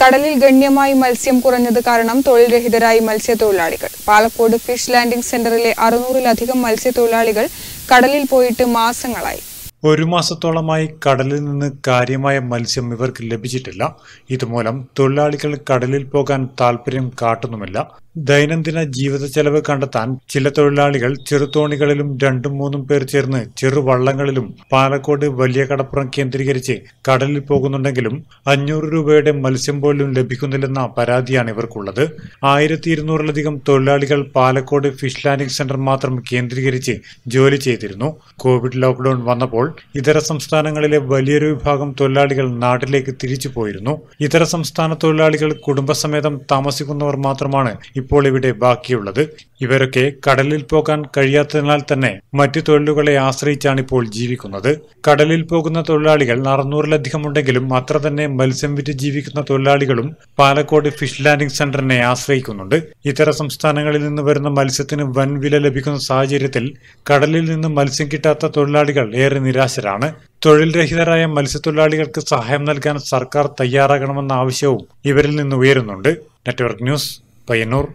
കടലിൽ ഗണ്യമായി മത്സ്യം കുറഞ്ഞത് കാരണം തൊഴിൽ രഹിതരായി മത്സ്യത്തൊഴിലാളികൾ പാലക്കോട് ഫിഷ് ലാൻഡിംഗ് സെന്ററിലെ അറുന്നൂറിലധികം മത്സ്യത്തൊഴിലാളികൾ കടലിൽ പോയിട്ട് മാസങ്ങളായി ഒരു മാസത്തോളമായി കടലിൽ നിന്ന് കാര്യമായ മത്സ്യം ഇവർക്ക് ലഭിച്ചിട്ടില്ല ഇതുമൂലം തൊഴിലാളികൾ കടലിൽ പോകാൻ താല്പര്യം കാട്ടുന്നുമില്ല ദൈനംദിന ജീവിത ചെലവ് കണ്ടെത്താൻ ചില തൊഴിലാളികൾ ചെറുതോണികളിലും രണ്ടും മൂന്നും പേർ ചേർന്ന് ചെറുവള്ളങ്ങളിലും പാലക്കോട് വലിയ കടപ്പുറം കേന്ദ്രീകരിച്ച് കടലിൽ പോകുന്നുണ്ടെങ്കിലും അഞ്ഞൂറ് രൂപയുടെ മത്സ്യം പോലും ലഭിക്കുന്നില്ലെന്ന പരാതിയാണ് ഇവർക്കുള്ളത് ആയിരത്തി ഇരുന്നൂറിലധികം തൊഴിലാളികൾ പാലക്കോട് ഫിഷ് ലാൻഡിംഗ് സെന്റർ മാത്രം കേന്ദ്രീകരിച്ച് ജോലി ചെയ്തിരുന്നു കോവിഡ് ലോക്ക്ഡൌൺ വന്നപ്പോൾ ഇതര സംസ്ഥാനങ്ങളിലെ വലിയൊരു വിഭാഗം തൊഴിലാളികൾ നാട്ടിലേക്ക് തിരിച്ചു പോയിരുന്നു ഇതര സംസ്ഥാന തൊഴിലാളികൾ കുടുംബസമേതം താമസിക്കുന്നവർ മാത്രമാണ് ഇപ്പോൾ ഇവിടെ ബാക്കിയുള്ളത് ഇവരൊക്കെ കടലിൽ പോകാൻ കഴിയാത്തതിനാൽ തന്നെ മറ്റു തൊഴിലുകളെ ആശ്രയിച്ചാണ് ഇപ്പോൾ ജീവിക്കുന്നത് കടലിൽ പോകുന്ന തൊഴിലാളികൾ അറുന്നൂറിലധികം ഉണ്ടെങ്കിലും അത്ര തന്നെ മത്സ്യം വിറ്റ് ജീവിക്കുന്ന തൊഴിലാളികളും പാലക്കോട് ഫിഷ് ലാൻഡിംഗ് സെന്ററിനെ ആശ്രയിക്കുന്നുണ്ട് ഇതര സംസ്ഥാനങ്ങളിൽ നിന്ന് വരുന്ന മത്സ്യത്തിന് വൻ വില ലഭിക്കുന്ന സാഹചര്യത്തിൽ കടലിൽ നിന്ന് മത്സ്യം കിട്ടാത്ത തൊഴിലാളികൾ ഏറെ നിരാശരാണ് തൊഴിൽ രഹിതരായ മത്സ്യത്തൊഴിലാളികൾക്ക് സഹായം നൽകാൻ സർക്കാർ തയ്യാറാകണമെന്ന ആവശ്യവും ഇവരിൽ നിന്ന് ഉയരുന്നുണ്ട് നെറ്റ്വർക്ക് ന്യൂസ് ...Toyenor...